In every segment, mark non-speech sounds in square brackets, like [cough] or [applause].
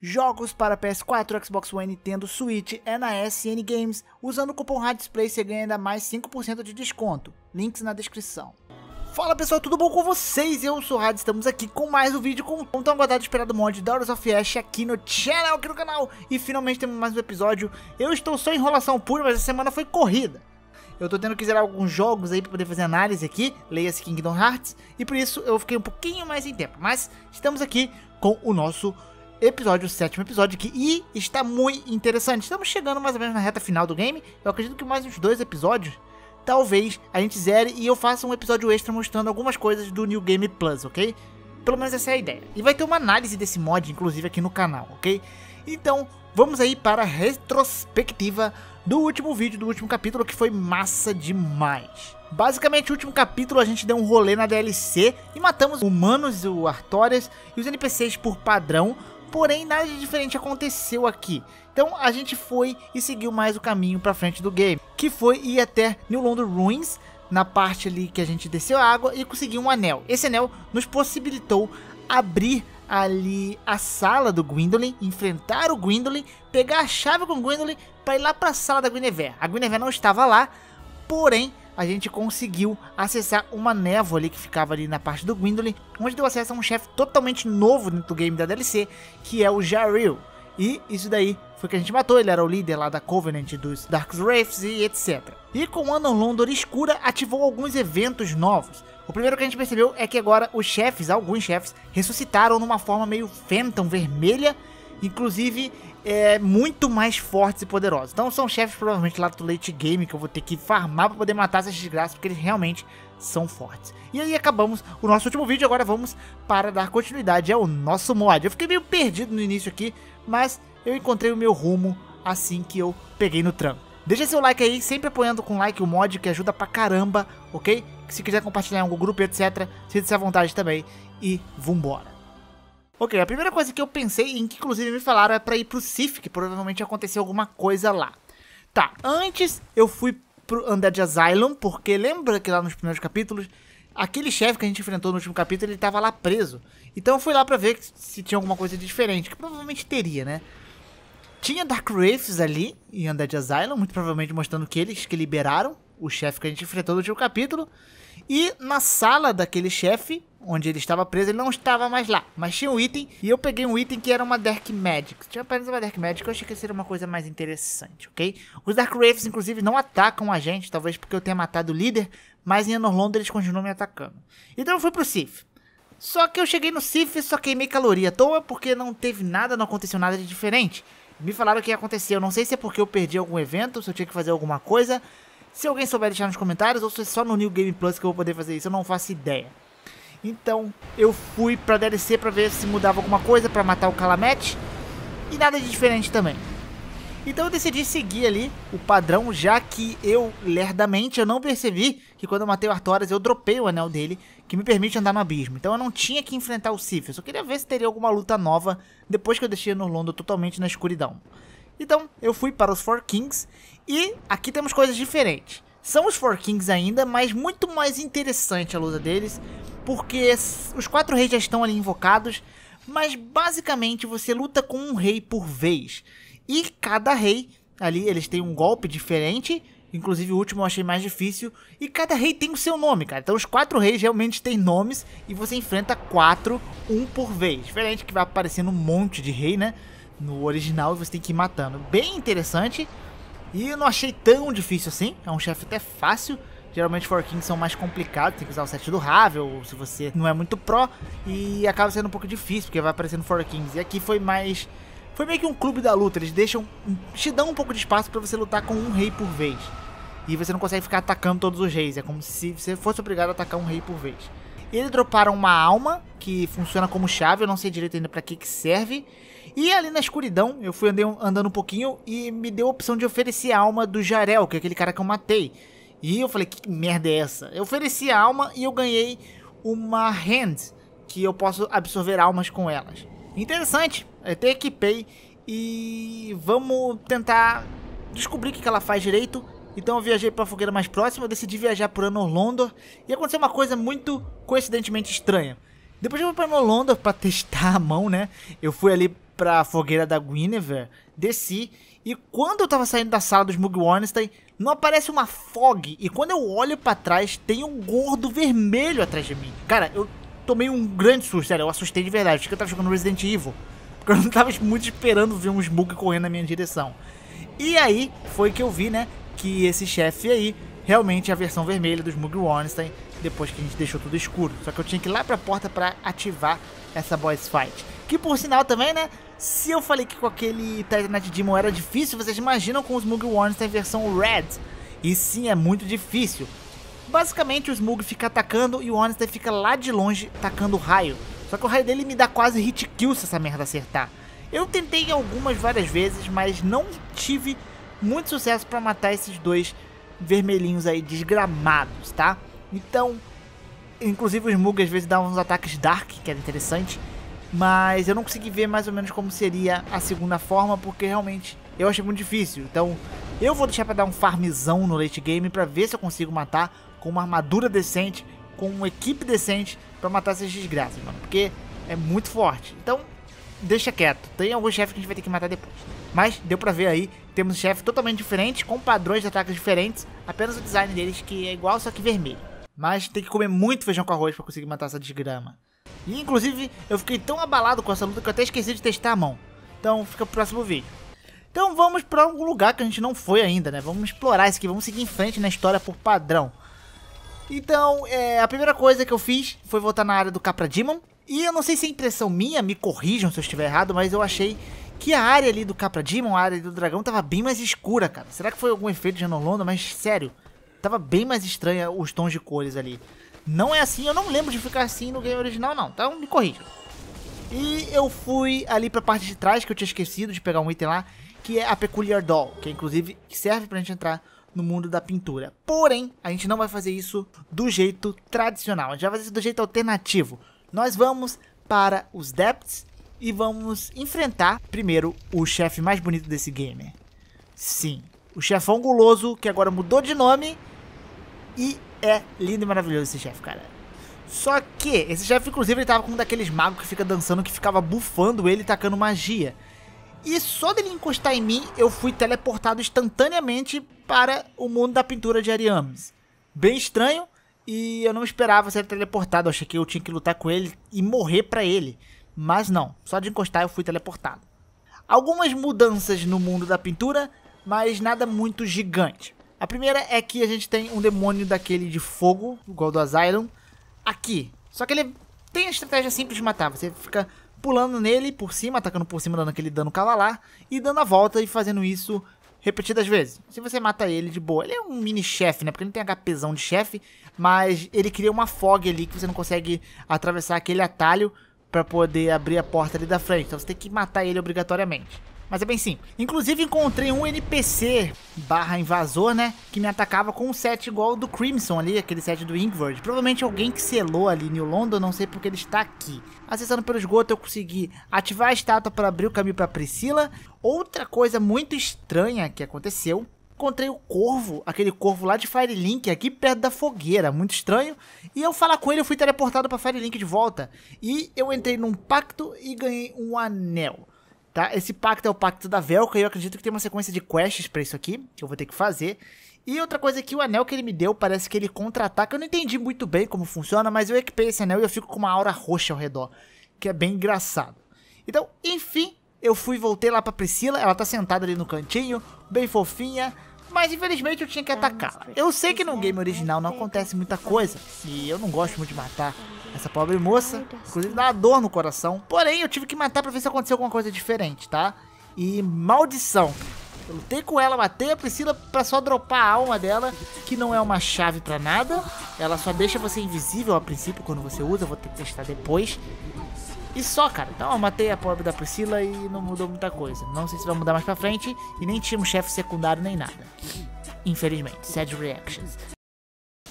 Jogos para PS4, Xbox One, Nintendo Switch é na SN Games. Usando o cupom Display você ganha ainda mais 5% de desconto. Links na descrição. Fala pessoal, tudo bom com vocês? Eu sou o Rad, estamos aqui com mais um vídeo com o tão aguardado esperado mod da Hours of Ash aqui no channel, aqui no canal. E finalmente temos mais um episódio. Eu estou só em enrolação pura, mas a semana foi corrida. Eu tô tendo que zerar alguns jogos aí pra poder fazer análise aqui, leia-se Kingdom Hearts, e por isso eu fiquei um pouquinho mais em tempo. Mas estamos aqui com o nosso episódio, o sétimo episódio, que e está muito interessante. Estamos chegando mais ou menos na reta final do game. Eu acredito que mais uns dois episódios, talvez a gente zere e eu faça um episódio extra mostrando algumas coisas do New Game Plus, ok? Pelo menos essa é a ideia. E vai ter uma análise desse mod, inclusive, aqui no canal, ok? Então, vamos aí para a retrospectiva do último vídeo, do último capítulo, que foi massa demais. Basicamente, no último capítulo a gente deu um rolê na DLC e matamos humanos, o Artorias e os NPCs por padrão, porém nada de diferente aconteceu aqui. Então a gente foi e seguiu mais o caminho para frente do game, que foi ir até New London Ruins, na parte ali que a gente desceu a água e conseguiu um anel. Esse anel nos possibilitou abrir ali a sala do Gwendolyn, enfrentar o Gwendolyn, pegar a chave com o Gwendolyn para ir lá para a sala da Guinevere. A Guinevere não estava lá, porém a gente conseguiu acessar uma névoa ali que ficava ali na parte do Gwendolyn, onde deu acesso a um chefe totalmente novo dentro do game da DLC, que é o Jaril. E isso daí foi que a gente matou, ele era o líder lá da Covenant dos Dark Wraiths e etc. E com Anon Londor Escura ativou alguns eventos novos. O primeiro que a gente percebeu é que agora os chefes, alguns chefes, ressuscitaram numa forma meio Phantom vermelha. Inclusive, é, muito mais fortes e poderosos. Então são chefes provavelmente lá do late game que eu vou ter que farmar para poder matar essas desgraças, porque eles realmente são fortes. E aí acabamos o nosso último vídeo, agora vamos para dar continuidade ao nosso mod. Eu fiquei meio perdido no início aqui, mas eu encontrei o meu rumo assim que eu peguei no trampo. Deixa seu like aí, sempre apoiando com like o mod, que ajuda pra caramba, ok? Se quiser compartilhar em algum grupo, etc, sinta-se à vontade também e vambora. Ok, a primeira coisa que eu pensei, e que inclusive me falaram, é pra ir pro CIF, que provavelmente aconteceu alguma coisa lá. Tá, antes eu fui pro Undead Asylum, porque lembra que lá nos primeiros capítulos, aquele chefe que a gente enfrentou no último capítulo, ele tava lá preso. Então eu fui lá pra ver se tinha alguma coisa de diferente, que provavelmente teria, né? Tinha Dark Wraiths ali, em Undead Asylum, muito provavelmente mostrando que eles que liberaram o chefe que a gente enfrentou no último capítulo. E na sala daquele chefe, onde ele estava preso, ele não estava mais lá. Mas tinha um item, e eu peguei um item que era uma Dark Magic. Tinha apenas uma Dark Magic, eu achei que seria uma coisa mais interessante, ok? Os Dark Wraiths, inclusive, não atacam a gente, talvez porque eu tenha matado o líder, mas em Enorlondo eles continuam me atacando. Então eu fui pro Sif. Só que eu cheguei no Sif e só queimei caloria à toa, porque não teve nada, não aconteceu nada de diferente. Me falaram o que ia acontecer, eu não sei se é porque eu perdi algum evento, se eu tinha que fazer alguma coisa, se alguém souber deixar nos comentários ou se é só no New Game Plus que eu vou poder fazer isso, eu não faço ideia. Então eu fui pra DLC pra ver se mudava alguma coisa pra matar o Calamete e nada de diferente também. Então eu decidi seguir ali o padrão, já que eu, lerdamente, eu não percebi que quando eu matei o Artorias eu dropei o anel dele, que me permite andar no abismo. Então eu não tinha que enfrentar o Sif, eu só queria ver se teria alguma luta nova depois que eu deixei no Londo totalmente na escuridão. Então eu fui para os Four Kings e aqui temos coisas diferentes. São os Four Kings ainda, mas muito mais interessante a luta deles, porque os quatro reis já estão ali invocados, mas basicamente você luta com um rei por vez. E cada rei ali eles têm um golpe diferente, Inclusive o último eu achei mais difícil. E cada rei tem o seu nome, cara. Então os quatro reis realmente têm nomes. E você enfrenta quatro, um por vez. Diferente que vai aparecendo um monte de rei, né? no original e você tem que ir matando. Bem interessante. E eu não achei tão difícil assim. É um chefe até fácil. Geralmente Kings são mais complicados, tem que usar o set do Ravel, se você não é muito pró, e acaba sendo um pouco difícil, porque vai aparecendo Kings. E aqui foi mais... Foi meio que um clube da luta, eles deixam... Te dão um pouco de espaço para você lutar com um rei por vez. E você não consegue ficar atacando todos os reis, é como se você fosse obrigado a atacar um rei por vez. Ele droparam uma alma, que funciona como chave, eu não sei direito ainda para que que serve. E ali na escuridão, eu fui andei, andando um pouquinho e me deu a opção de oferecer a alma do Jarel, que é aquele cara que eu matei. E eu falei, que merda é essa? Eu ofereci a alma e eu ganhei uma hand, que eu posso absorver almas com elas. Interessante, até equipei e vamos tentar descobrir o que ela faz direito então eu viajei para a fogueira mais próxima, eu decidi viajar por Anor Londor e aconteceu uma coisa muito coincidentemente estranha. Depois eu fui para Anor Londor para testar a mão, né? Eu fui ali para a fogueira da Guinevere, desci e quando eu tava saindo da sala dos Mug não aparece uma fog e quando eu olho para trás tem um gordo vermelho atrás de mim. Cara, eu tomei um grande susto, sério, eu assustei de verdade, acho que eu tava jogando Resident Evil. Porque eu não tava [laughs] muito esperando ver um Smug correndo na minha direção. E aí foi que eu vi, né, que esse chefe aí realmente é a versão vermelha dos Muggle Ornstein, depois que a gente deixou tudo escuro. Só que eu tinha que ir lá pra porta pra ativar essa boss fight. Que por sinal também, né? Se eu falei que com aquele Titanite Demon era difícil, vocês imaginam com os Muggle Ornstein versão Red. E sim, é muito difícil. Basicamente, o Smug fica atacando e o Ornstein fica lá de longe atacando o raio. Só que o raio dele me dá quase hit kill se essa merda acertar. Eu tentei algumas várias vezes, mas não tive muito sucesso para matar esses dois vermelhinhos aí desgramados, tá? Então, inclusive os Mug às vezes dá uns ataques Dark, que era interessante, mas eu não consegui ver mais ou menos como seria a segunda forma, porque realmente eu achei muito difícil. Então, eu vou deixar para dar um farmzão no late game para ver se eu consigo matar com uma armadura decente, com uma equipe decente para matar essas desgraças, mano, porque é muito forte. Então, deixa quieto. Tem alguns chefes que a gente vai ter que matar depois. Mas deu pra ver aí, temos um chefe totalmente diferente, com padrões de ataques diferentes. Apenas o design deles que é igual, só que vermelho. Mas tem que comer muito feijão com arroz pra conseguir matar essa desgrama. E inclusive, eu fiquei tão abalado com essa luta que eu até esqueci de testar a mão. Então fica pro próximo vídeo. Então vamos pra algum lugar que a gente não foi ainda, né? Vamos explorar isso aqui, vamos seguir em frente na história por padrão. Então, é, a primeira coisa que eu fiz foi voltar na área do Capra Demon, e eu não sei se é impressão minha, me corrijam se eu estiver errado, mas eu achei que a área ali do Capra Demon, a área do dragão, tava bem mais escura, cara. Será que foi algum efeito de Anolonda? Mas sério, tava bem mais estranha os tons de cores ali. Não é assim, eu não lembro de ficar assim no game original não, então me corrijam. E eu fui ali pra parte de trás, que eu tinha esquecido de pegar um item lá, que é a Peculiar Doll, que é, inclusive serve pra gente entrar no mundo da pintura. Porém, a gente não vai fazer isso do jeito tradicional, a gente vai fazer isso do jeito alternativo nós vamos para os Depths e vamos enfrentar primeiro o chefe mais bonito desse game. Sim, o chefão guloso que agora mudou de nome e é lindo e maravilhoso esse chefe, cara. Só que esse chefe, inclusive, ele tava com um daqueles magos que fica dançando, que ficava bufando ele tacando magia. E só dele encostar em mim, eu fui teleportado instantaneamente para o mundo da pintura de Ariames. Bem estranho, e eu não esperava ser teleportado, eu achei que eu tinha que lutar com ele e morrer para ele. Mas não, só de encostar eu fui teleportado. Algumas mudanças no mundo da pintura, mas nada muito gigante. A primeira é que a gente tem um demônio daquele de fogo, igual do Asylum, aqui. Só que ele tem a estratégia simples de matar, você fica pulando nele por cima, atacando por cima, dando aquele dano cavalar, e dando a volta e fazendo isso repetidas vezes. Se você mata ele de boa, ele é um mini chefe, né? Porque não tem HPzão de chefe, mas ele cria uma fog ali que você não consegue atravessar aquele atalho para poder abrir a porta ali da frente. Então você tem que matar ele obrigatoriamente. Mas é bem simples. Inclusive encontrei um NPC barra invasor, né? Que me atacava com um set igual do Crimson ali, aquele set do Ingvard. Provavelmente alguém que selou ali New London, não sei porque ele está aqui. Acessando pelo esgoto eu consegui ativar a estátua para abrir o caminho para Priscila. Outra coisa muito estranha que aconteceu encontrei o corvo, aquele corvo lá de Firelink, aqui perto da fogueira, muito estranho. E eu falar com ele, eu fui teleportado para Firelink de volta. E eu entrei num pacto e ganhei um anel. Tá? Esse pacto é o pacto da Velka e eu acredito que tem uma sequência de quests para isso aqui, que eu vou ter que fazer. E outra coisa é que o anel que ele me deu parece que ele contra-ataca. Eu não entendi muito bem como funciona, mas eu equipei esse anel e eu fico com uma aura roxa ao redor, que é bem engraçado. Então, enfim, eu fui voltei lá pra Priscila, ela tá sentada ali no cantinho, bem fofinha, mas infelizmente eu tinha que ah, atacá-la. Eu sei que no é, game né? original não acontece muita coisa, e eu não gosto muito de matar essa pobre moça, inclusive dá uma dor no coração, porém eu tive que matar pra ver se aconteceu alguma coisa diferente, tá? E maldição, eu lutei com ela, matei a Priscila pra só dropar a alma dela, que não é uma chave pra nada. Ela só deixa você invisível a princípio quando você usa, vou ter que testar depois. E só, cara. Então eu matei a pobre da Priscila e não mudou muita coisa. Não sei se vai mudar mais pra frente. E nem tinha um chefe secundário nem nada. Infelizmente. Sad Reactions.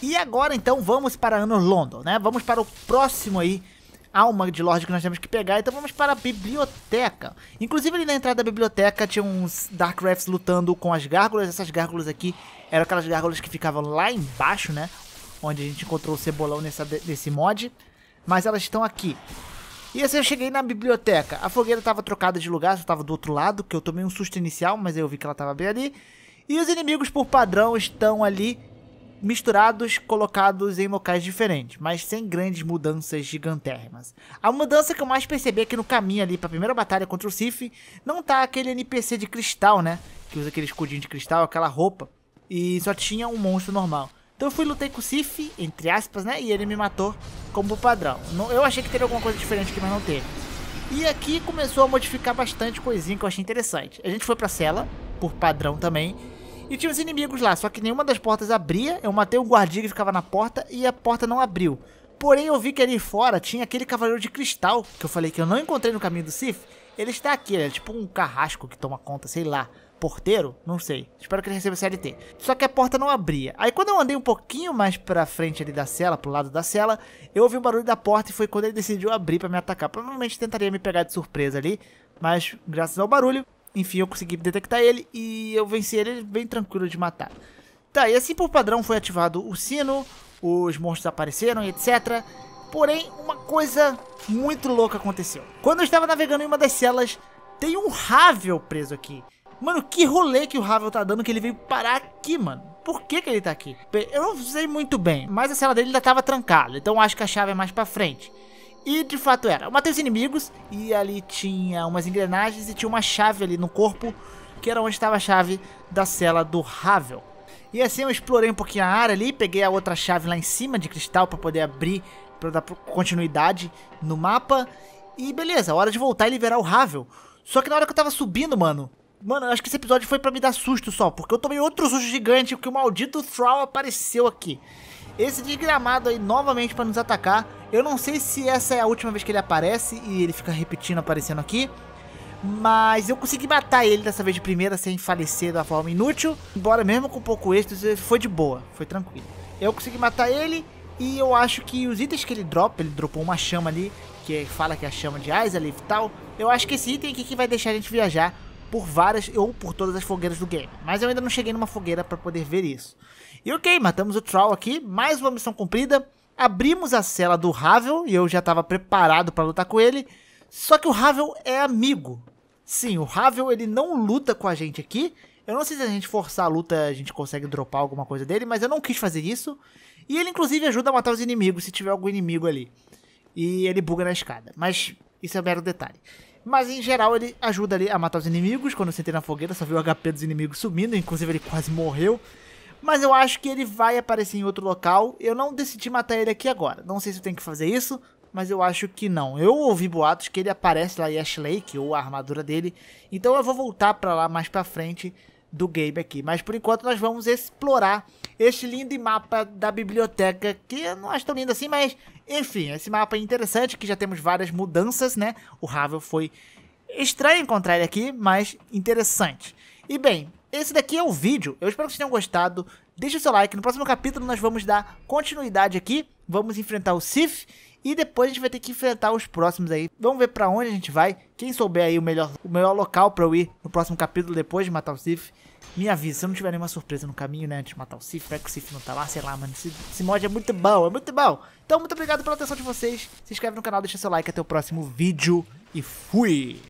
E agora então vamos para ano London, né? Vamos para o próximo aí. Alma de Lorde que nós temos que pegar, então vamos para a biblioteca. Inclusive, ali na entrada da biblioteca tinha uns Darkrafts lutando com as gárgulas. Essas gárgulas aqui eram aquelas gárgulas que ficavam lá embaixo, né? Onde a gente encontrou o cebolão nessa, nesse mod. Mas elas estão aqui. E assim eu cheguei na biblioteca. A fogueira estava trocada de lugar, só estava do outro lado, que eu tomei um susto inicial, mas eu vi que ela estava bem ali. E os inimigos, por padrão, estão ali misturados, colocados em locais diferentes, mas sem grandes mudanças gigantérrimas. A mudança que eu mais percebi é que no caminho ali para a primeira batalha contra o Sif, não tá aquele NPC de cristal, né? Que usa aquele escudinho de cristal, aquela roupa, e só tinha um monstro normal. Então eu fui lutei com o Sif, entre aspas, né? E ele me matou como padrão. Não, eu achei que teria alguma coisa diferente aqui, mas não teve. E aqui começou a modificar bastante coisinha que eu achei interessante. A gente foi pra cela, por padrão também. E tinha os inimigos lá, só que nenhuma das portas abria. Eu matei um guardinha que ficava na porta e a porta não abriu. Porém, eu vi que ali fora tinha aquele cavaleiro de cristal, que eu falei que eu não encontrei no caminho do Sif. Ele está aqui, ele é tipo um carrasco que toma conta, sei lá porteiro, não sei. Espero que ele receba CLT. Só que a porta não abria. Aí quando eu andei um pouquinho mais pra frente ali da cela, pro lado da cela, eu ouvi um barulho da porta e foi quando ele decidiu abrir para me atacar. Provavelmente tentaria me pegar de surpresa ali, mas graças ao barulho, enfim, eu consegui detectar ele e eu venci ele bem tranquilo de matar. Tá, e assim por padrão foi ativado o sino, os monstros apareceram e etc. Porém, uma coisa muito louca aconteceu. Quando eu estava navegando em uma das celas, tem um Ravel preso aqui. Mano, que rolê que o Ravel tá dando que ele veio parar aqui, mano por que, que ele tá aqui. Eu não sei muito bem, mas a cela dele ainda tava trancada, então acho que a chave é mais pra frente. E de fato era. Eu matei os inimigos e ali tinha umas engrenagens e tinha uma chave ali no corpo, que era onde estava a chave da cela do Ravel. E assim eu explorei um pouquinho a área ali, peguei a outra chave lá em cima de cristal para poder abrir, para dar continuidade no mapa. E beleza, hora de voltar e liberar o Ravel. Só que na hora que eu tava subindo, mano, Mano, acho que esse episódio foi para me dar susto só, porque eu tomei outro susto gigante que o maldito Thrall apareceu aqui. Esse desgramado aí novamente para nos atacar. Eu não sei se essa é a última vez que ele aparece e ele fica repetindo aparecendo aqui. Mas eu consegui matar ele dessa vez de primeira sem falecer da forma inútil. Embora mesmo com pouco êxito, foi de boa, foi tranquilo. Eu consegui matar ele e eu acho que os itens que ele dropa, ele dropou uma chama ali, que fala que é a chama de Isaliv e tal. Eu acho que esse item aqui que vai deixar a gente viajar por várias ou por todas as fogueiras do game. Mas eu ainda não cheguei numa fogueira para poder ver isso. E ok, matamos o Troll aqui, mais uma missão cumprida. Abrimos a cela do Ravel e eu já estava preparado para lutar com ele. Só que o Ravel é amigo. Sim, o Ravel ele não luta com a gente aqui. Eu não sei se a gente forçar a luta a gente consegue dropar alguma coisa dele, mas eu não quis fazer isso. E ele inclusive ajuda a matar os inimigos se tiver algum inimigo ali. E ele buga na escada, mas isso é um mero detalhe. Mas em geral ele ajuda ali a matar os inimigos. Quando eu sentei na fogueira, só viu o HP dos inimigos subindo. Inclusive ele quase morreu. Mas eu acho que ele vai aparecer em outro local. Eu não decidi matar ele aqui agora. Não sei se eu tenho que fazer isso, mas eu acho que não. Eu ouvi boatos que ele aparece lá em Ash Lake, ou a armadura dele. Então eu vou voltar pra lá mais pra frente do game aqui. Mas por enquanto nós vamos explorar este lindo mapa da biblioteca, que não acho tão lindo assim, mas enfim, esse mapa é interessante, que já temos várias mudanças, né? O Ravel foi estranho encontrar ele aqui, mas interessante. E bem, esse daqui é o vídeo, eu espero que vocês tenham gostado, deixe o seu like, no próximo capítulo nós vamos dar continuidade aqui, vamos enfrentar o Sif e depois a gente vai ter que enfrentar os próximos aí. Vamos ver para onde a gente vai. Quem souber aí o melhor, o melhor local para eu ir no próximo capítulo depois de matar o Sif, me avisa. Se eu não tiver nenhuma surpresa no caminho, né, antes de matar o Sif, vai é que o Sif não tá lá, sei lá, mano. Esse, esse mod é muito bom, é muito bom. Então, muito obrigado pela atenção de vocês. Se inscreve no canal, deixa seu like. Até o próximo vídeo e fui!